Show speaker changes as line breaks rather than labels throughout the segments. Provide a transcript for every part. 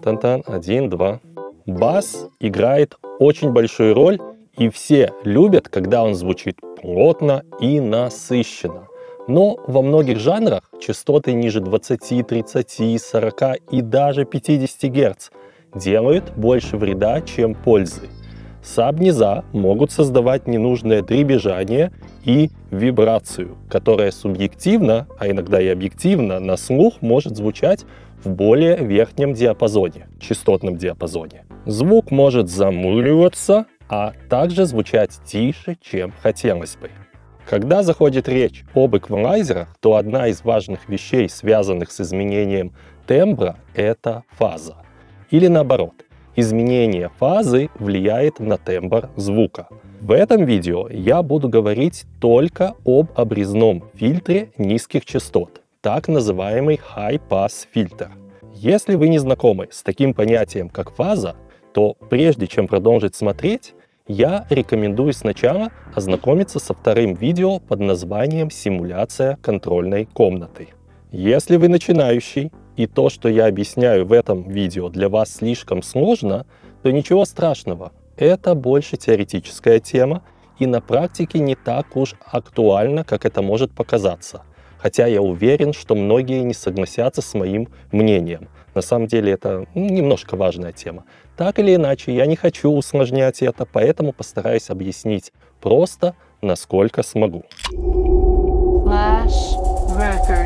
Тан -тан -тан. Один, два. Бас играет очень большую роль, и все любят, когда он звучит плотно и насыщенно. Но во многих жанрах частоты ниже 20, 30, 40 и даже 50 Гц делают больше вреда, чем пользы. Сабниза могут создавать ненужное дребезжание и вибрацию, которая субъективно, а иногда и объективно, на слух может звучать в более верхнем диапазоне, частотном диапазоне. Звук может замыливаться, а также звучать тише, чем хотелось бы. Когда заходит речь об эквалайзерах, то одна из важных вещей, связанных с изменением тембра, это фаза. Или наоборот, Изменение фазы влияет на тембр звука. В этом видео я буду говорить только об обрезном фильтре низких частот, так называемый High Pass фильтр. Если вы не знакомы с таким понятием, как фаза, то прежде чем продолжить смотреть, я рекомендую сначала ознакомиться со вторым видео под названием «Симуляция контрольной комнаты». Если вы начинающий и то, что я объясняю в этом видео, для вас слишком сложно, то ничего страшного. Это больше теоретическая тема и на практике не так уж актуально, как это может показаться. Хотя я уверен, что многие не согласятся с моим мнением. На самом деле это немножко важная тема. Так или иначе, я не хочу усложнять это, поэтому постараюсь объяснить просто, насколько смогу. Flash record.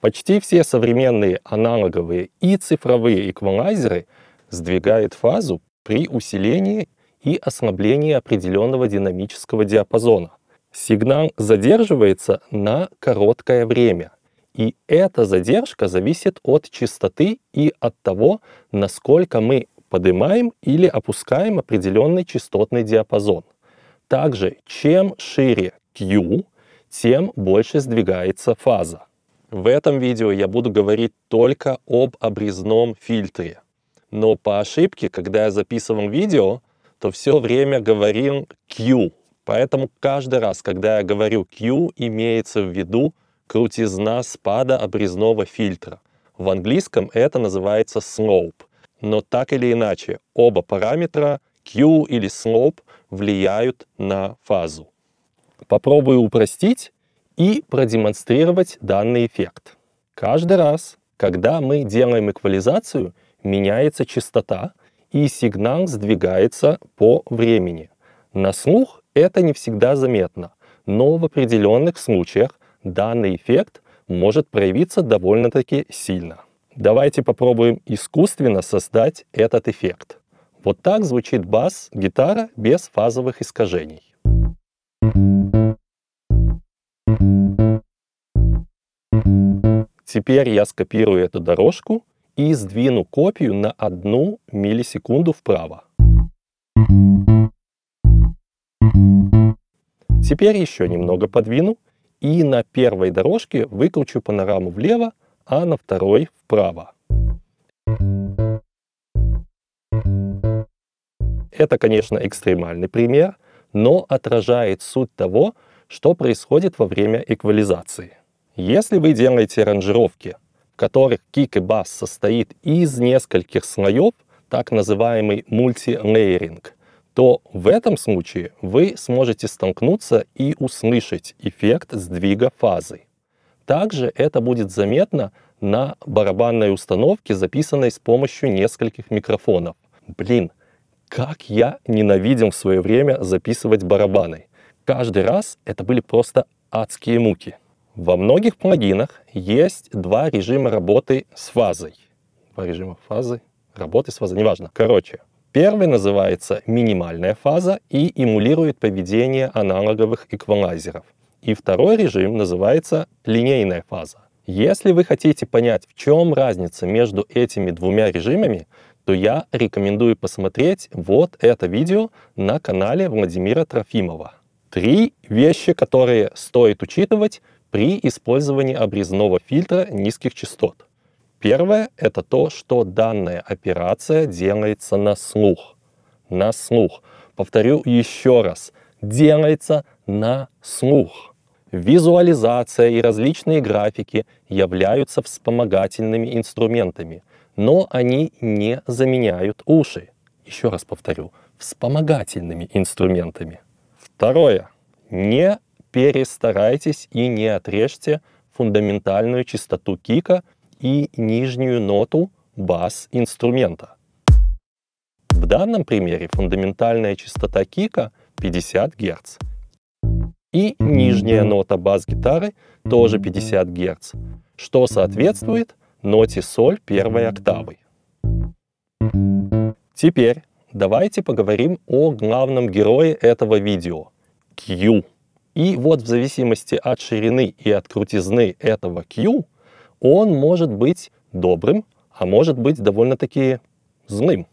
Почти все современные аналоговые и цифровые эквалайзеры сдвигают фазу при усилении и ослаблении определенного динамического диапазона. Сигнал задерживается на короткое время, и эта задержка зависит от частоты и от того, насколько мы поднимаем или опускаем определенный частотный диапазон. Также, чем шире Q, тем больше сдвигается фаза. В этом видео я буду говорить только об обрезном фильтре. Но по ошибке, когда я записывал видео, то все время говорил Q. Поэтому каждый раз, когда я говорю Q, имеется в виду крутизна спада обрезного фильтра. В английском это называется slope. Но так или иначе, оба параметра Q или slope влияют на фазу. Попробую упростить и продемонстрировать данный эффект. Каждый раз, когда мы делаем эквализацию, меняется частота, и сигнал сдвигается по времени. На слух это не всегда заметно, но в определенных случаях данный эффект может проявиться довольно-таки сильно. Давайте попробуем искусственно создать этот эффект. Вот так звучит бас гитара без фазовых искажений. Теперь я скопирую эту дорожку и сдвину копию на одну миллисекунду вправо. Теперь еще немного подвину и на первой дорожке выкручу панораму влево, а на второй вправо. Это, конечно, экстремальный пример, но отражает суть того, что происходит во время эквализации. Если вы делаете аранжировки, в которых кик и бас состоит из нескольких слоев, так называемый мультилейеринг, то в этом случае вы сможете столкнуться и услышать эффект сдвига фазы. Также это будет заметно на барабанной установке, записанной с помощью нескольких микрофонов. Блин, как я ненавидел в свое время записывать барабаны. Каждый раз это были просто адские муки. Во многих плагинах есть два режима работы с фазой. Два режима фазы, работы с фазой, неважно. Короче, первый называется минимальная фаза и эмулирует поведение аналоговых эквалайзеров. И второй режим называется линейная фаза. Если вы хотите понять, в чем разница между этими двумя режимами, то я рекомендую посмотреть вот это видео на канале Владимира Трофимова. Три вещи, которые стоит учитывать при использовании обрезного фильтра низких частот. Первое — это то, что данная операция делается на слух. На слух. Повторю еще раз. Делается на слух. Визуализация и различные графики являются вспомогательными инструментами, но они не заменяют уши. Еще раз повторю, вспомогательными инструментами. Второе. Не перестарайтесь и не отрежьте фундаментальную частоту кика и нижнюю ноту бас-инструмента. В данном примере фундаментальная частота кика 50 Гц. И нижняя нота бас-гитары тоже 50 Гц, что соответствует ноте соль первой октавы. Теперь давайте поговорим о главном герое этого видео — Q. И вот в зависимости от ширины и от крутизны этого Q, он может быть добрым, а может быть довольно-таки злым.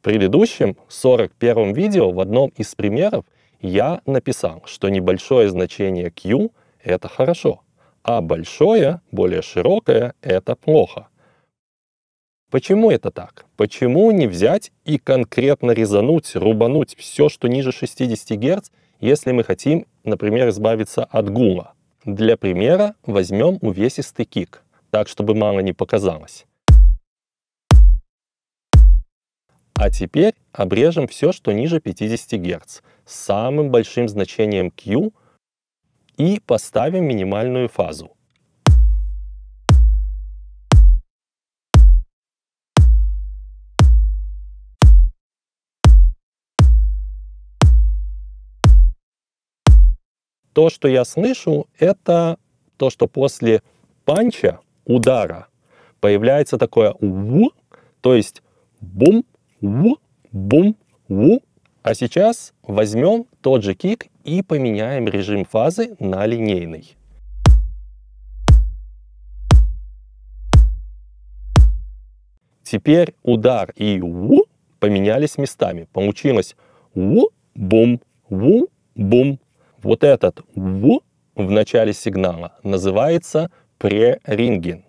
В предыдущем 41 видео в одном из примеров я написал, что небольшое значение Q — это хорошо, а большое, более широкое — это плохо. Почему это так? Почему не взять и конкретно резануть, рубануть все, что ниже 60 Гц, если мы хотим например, избавиться от гума. Для примера возьмем увесистый кик, так, чтобы мало не показалось. А теперь обрежем все, что ниже 50 Гц, с самым большим значением Q и поставим минимальную фазу. то, что я слышу, это то, что после панча, удара, появляется такое «у», то есть бум, у, бум, у. А сейчас возьмем тот же кик и поменяем режим фазы на линейный. Теперь удар и у поменялись местами. Получилось у, бум, у, бум, вот этот «в» в начале сигнала называется прерингин.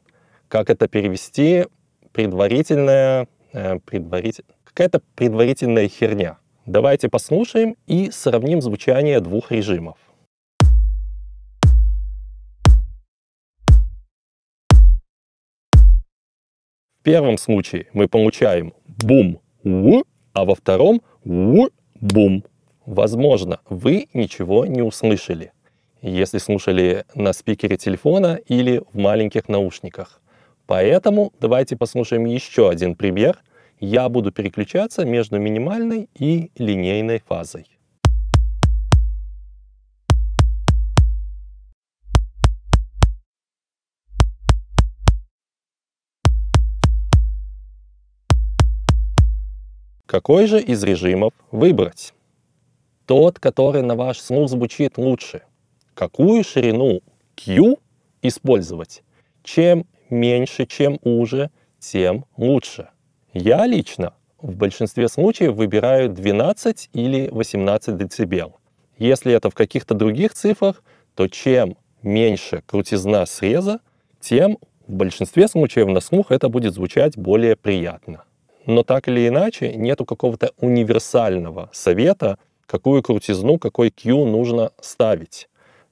Как это перевести? Предварительная... Э, предваритель... Какая-то предварительная херня. Давайте послушаем и сравним звучание двух режимов. В первом случае мы получаем бум-в, а во втором в-бум. Возможно, вы ничего не услышали, если слушали на спикере телефона или в маленьких наушниках. Поэтому давайте послушаем еще один пример. Я буду переключаться между минимальной и линейной фазой. Какой же из режимов выбрать? тот, который на ваш слух звучит лучше. Какую ширину Q использовать? Чем меньше, чем уже, тем лучше. Я лично в большинстве случаев выбираю 12 или 18 дБ. Если это в каких-то других цифрах, то чем меньше крутизна среза, тем в большинстве случаев на слух это будет звучать более приятно. Но так или иначе, нету какого-то универсального совета, какую крутизну, какой Q нужно ставить.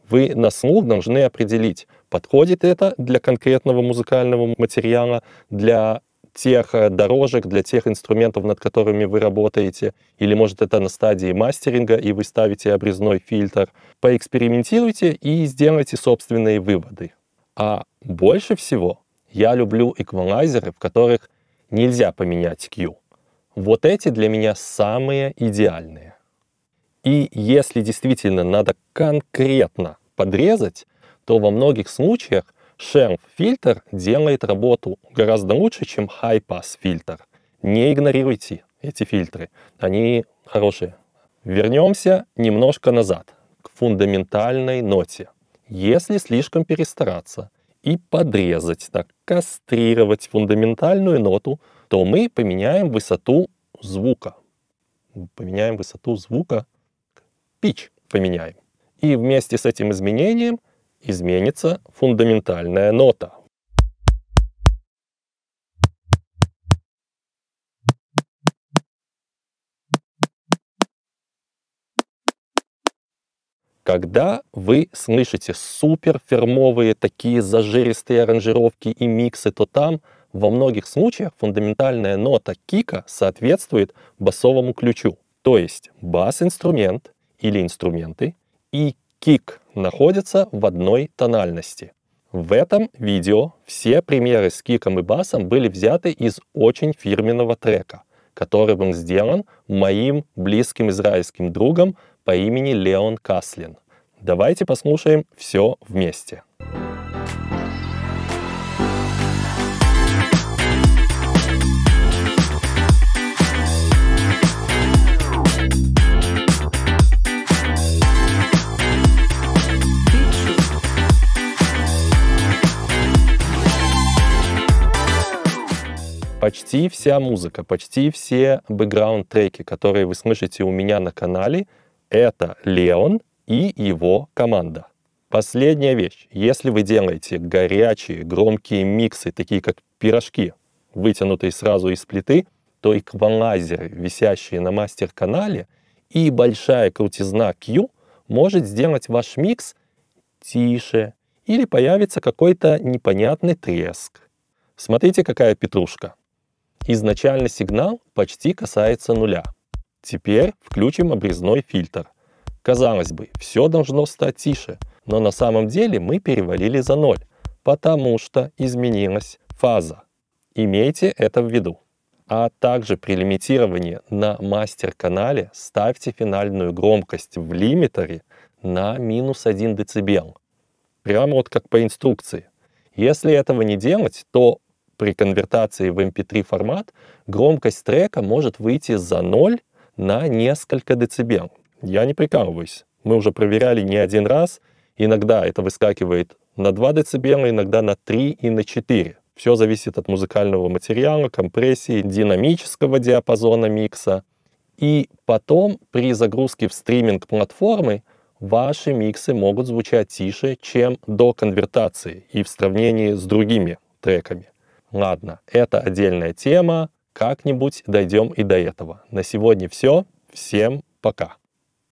Вы на слух должны определить, подходит это для конкретного музыкального материала, для тех э, дорожек, для тех инструментов, над которыми вы работаете, или, может, это на стадии мастеринга, и вы ставите обрезной фильтр. Поэкспериментируйте и сделайте собственные выводы. А больше всего я люблю эквалайзеры, в которых нельзя поменять Q. Вот эти для меня самые идеальные. И если действительно надо конкретно подрезать, то во многих случаях шерм-фильтр делает работу гораздо лучше, чем high-pass-фильтр. Не игнорируйте эти фильтры, они хорошие. Вернемся немножко назад, к фундаментальной ноте. Если слишком перестараться и подрезать, так, кастрировать фундаментальную ноту, то мы поменяем высоту звука. Поменяем высоту звука pitch поменяем. И вместе с этим изменением изменится фундаментальная нота. Когда вы слышите суперфермовые такие зажиристые аранжировки и миксы, то там во многих случаях фундаментальная нота кика соответствует басовому ключу. То есть бас-инструмент или инструменты, и кик находятся в одной тональности. В этом видео все примеры с киком и басом были взяты из очень фирменного трека, который был сделан моим близким израильским другом по имени Леон Каслин. Давайте послушаем все вместе. почти вся музыка, почти все бэкграунд-треки, которые вы слышите у меня на канале, это Леон и его команда. Последняя вещь. Если вы делаете горячие, громкие миксы, такие как пирожки, вытянутые сразу из плиты, то эквалайзеры, висящие на мастер-канале, и большая крутизна Q может сделать ваш микс тише или появится какой-то непонятный треск. Смотрите, какая петрушка. Изначально сигнал почти касается нуля. Теперь включим обрезной фильтр. Казалось бы, все должно стать тише, но на самом деле мы перевалили за ноль, потому что изменилась фаза. Имейте это в виду. А также при лимитировании на мастер-канале ставьте финальную громкость в лимитере на минус 1 дБ. Прямо вот как по инструкции. Если этого не делать, то при конвертации в MP3 эм формат громкость трека может выйти за ноль на несколько децибел. Я не прикалываюсь. Мы уже проверяли не один раз. Иногда это выскакивает на 2 децибела, иногда на 3 и на 4. Все зависит от музыкального материала, компрессии, динамического диапазона микса. И потом при загрузке в стриминг платформы ваши миксы могут звучать тише, чем до конвертации и в сравнении с другими треками. Ладно, это отдельная тема. Как-нибудь дойдем и до этого. На сегодня все. Всем пока.